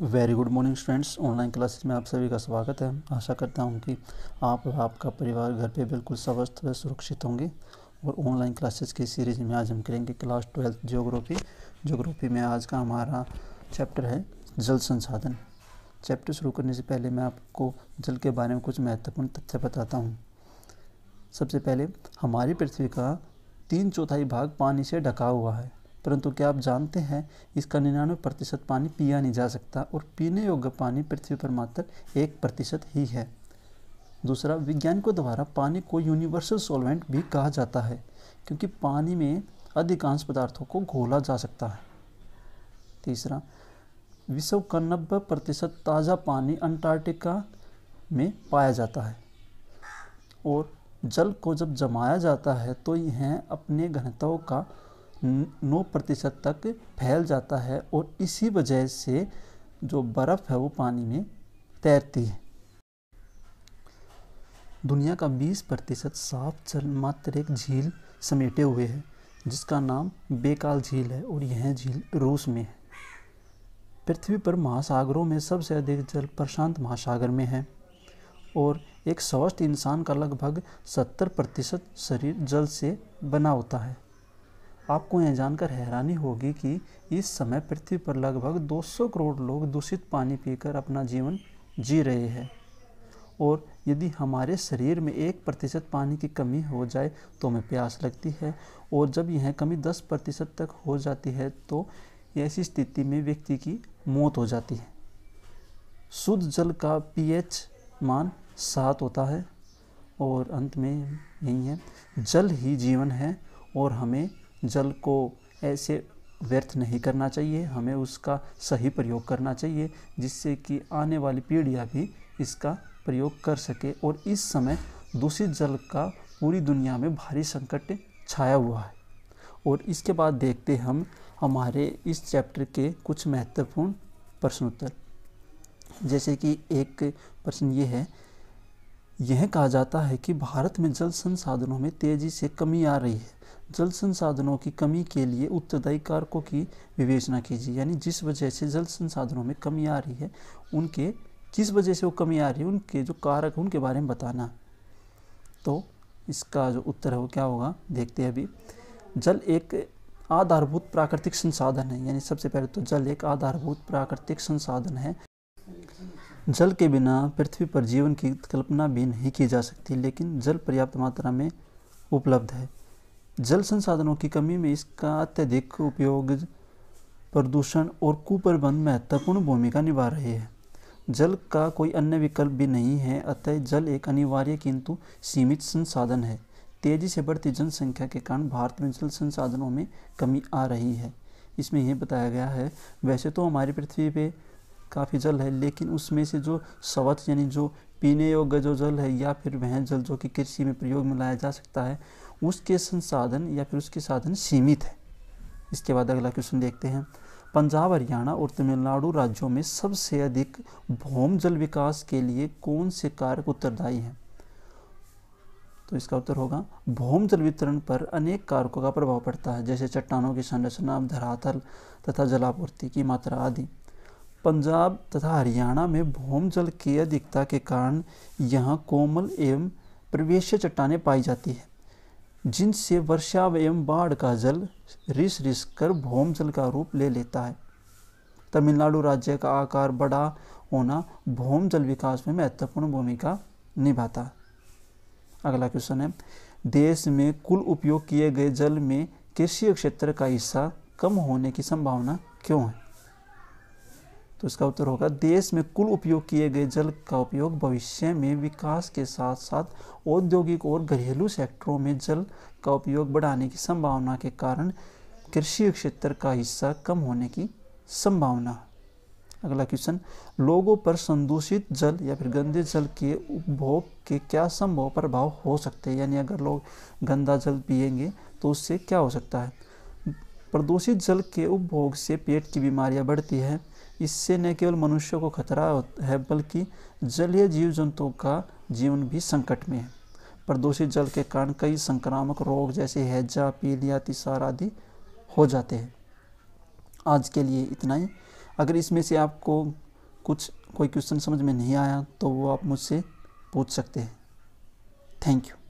very good morning students online classes में आप सभी का स्वागत है आशा करता हूं कि आप और आपका परिवार घर पे बिल्कुल स्वस्थ व सुरक्षित होंगे और ऑनलाइन क्लासेस की सीरीज में आज हम करेंगे क्लास ट्वेल्थ ज्योग्राफी ज्योग्राफी में आज का हमारा चैप्टर है जल संसाधन चैप्टर शुरू करने से पहले मैं आपको जल के बारे में कुछ महत्वपूर्ण तथ्य बताता हूँ सबसे पहले हमारी पृथ्वी का तीन चौथाई भाग पानी से ढका हुआ है परंतु क्या आप जानते हैं इसका निन्यानवे प्रतिशत पानी पिया नहीं जा सकता और पीने योग्य पानी पृथ्वी पर मात्र एक प्रतिशत ही है दूसरा वैज्ञानिकों द्वारा पानी को यूनिवर्सल सॉल्वेंट भी कहा जाता है क्योंकि पानी में अधिकांश पदार्थों को घोला जा सकता है तीसरा विश्व का नब्बे प्रतिशत ताज़ा पानी अंटार्कटिका में पाया जाता है और जल को जब जमाया जाता है तो यह अपने घनत्व का नौ प्रतिशत तक फैल जाता है और इसी वजह से जो बर्फ़ है वो पानी में तैरती है दुनिया का 20 प्रतिशत साफ जल मात्र एक झील समेटे हुए है जिसका नाम बेकाल झील है और यह झील रूस में है पृथ्वी पर महासागरों में सबसे अधिक जल प्रशांत महासागर में है और एक स्वस्थ इंसान का लगभग 70 प्रतिशत शरीर जल से बना होता है आपको यह जानकर हैरानी होगी कि इस समय पृथ्वी पर लगभग 200 करोड़ लोग दूषित पानी पीकर अपना जीवन जी रहे हैं और यदि हमारे शरीर में एक प्रतिशत पानी की कमी हो जाए तो हमें प्यास लगती है और जब यह कमी 10 प्रतिशत तक हो जाती है तो ऐसी स्थिति में व्यक्ति की मौत हो जाती है शुद्ध जल का पीएच मान सात होता है और अंत में यही है जल ही जीवन है और हमें जल को ऐसे व्यर्थ नहीं करना चाहिए हमें उसका सही प्रयोग करना चाहिए जिससे कि आने वाली पीढ़ियाँ भी इसका प्रयोग कर सके और इस समय दूषित जल का पूरी दुनिया में भारी संकट छाया हुआ है और इसके बाद देखते हम हमारे इस चैप्टर के कुछ महत्वपूर्ण प्रश्नोत्तर जैसे कि एक प्रश्न ये है यह कहा जाता है कि भारत में जल संसाधनों में तेजी से कमी आ रही है जल संसाधनों की कमी के लिए उत्तरदायी कारकों की विवेचना कीजिए यानी जिस वजह से जल संसाधनों में कमी आ रही है उनके किस वजह से वो कमी आ रही है उनके जो कारक हैं उनके बारे में बताना तो इसका जो उत्तर है वो क्या होगा देखते हैं अभी जल एक आधारभूत प्राकृतिक संसाधन है यानी सबसे पहले तो जल एक आधारभूत प्राकृतिक संसाधन है जल के बिना पृथ्वी पर जीवन की कल्पना भी नहीं की जा सकती लेकिन जल पर्याप्त मात्रा में उपलब्ध है जल संसाधनों की कमी में इसका अत्यधिक उपयोग प्रदूषण और कुप्रबंध महत्वपूर्ण भूमिका निभा रहे हैं जल का कोई अन्य विकल्प भी नहीं है अतः जल एक अनिवार्य किंतु सीमित संसाधन है तेजी से बढ़ती जनसंख्या के कारण भारत में जल संसाधनों में कमी आ रही है इसमें यह बताया गया है वैसे तो हमारी पृथ्वी पे काफ़ी जल है लेकिन उसमें से जो सवत यानी जो पीने योग्य जो जल है या फिर वह जल जो कि कृषि में प्रयोग में लाया जा सकता है उसके संसाधन या फिर उसके साधन सीमित है इसके बाद अगला क्वेश्चन देखते हैं पंजाब हरियाणा और तमिलनाडु राज्यों में सबसे अधिक भौम जल विकास के लिए कौन से कारक उत्तरदायी हैं तो इसका उत्तर होगा भौम जल वितरण पर अनेक कारकों का प्रभाव पड़ता है जैसे चट्टानों की संरचना धरातल तथा जलापूर्ति की मात्रा आदि पंजाब तथा हरियाणा में भौम जल की अधिकता के कारण यहाँ कोमल एवं प्रवेश चट्टाने पाई जाती है जिनसे वर्षा एवं बाढ़ का जल रिस रिस कर भौम जल का रूप ले लेता है तमिलनाडु राज्य का आकार बड़ा होना भौम जल विकास में महत्वपूर्ण भूमिका निभाता अगला क्वेश्चन है देश में कुल उपयोग किए गए जल में कृषि क्षेत्र का हिस्सा कम होने की संभावना क्यों है तो इसका उत्तर होगा देश में कुल उपयोग किए गए जल का उपयोग भविष्य में विकास के साथ साथ औद्योगिक और घरेलू सेक्टरों में जल का उपयोग बढ़ाने की संभावना के कारण कृषि क्षेत्र का हिस्सा कम होने की संभावना अगला क्वेश्चन लोगों पर संदूषित जल या फिर गंदे जल के उपभोग के क्या संभव प्रभाव हो सकते हैं यानी अगर लोग गंदा जल पिएंगे तो उससे क्या हो सकता है प्रदूषित जल के उपभोग से पेट की बीमारियां बढ़ती हैं इससे न केवल मनुष्य को खतरा है बल्कि जलीय जीव जंतुओं का जीवन भी संकट में है प्रदूषित जल के कारण कई संक्रामक रोग जैसे हैजा पीलिया तिसार आदि हो जाते हैं आज के लिए इतना ही अगर इसमें से आपको कुछ कोई क्वेश्चन समझ में नहीं आया तो वो आप मुझसे पूछ सकते हैं थैंक यू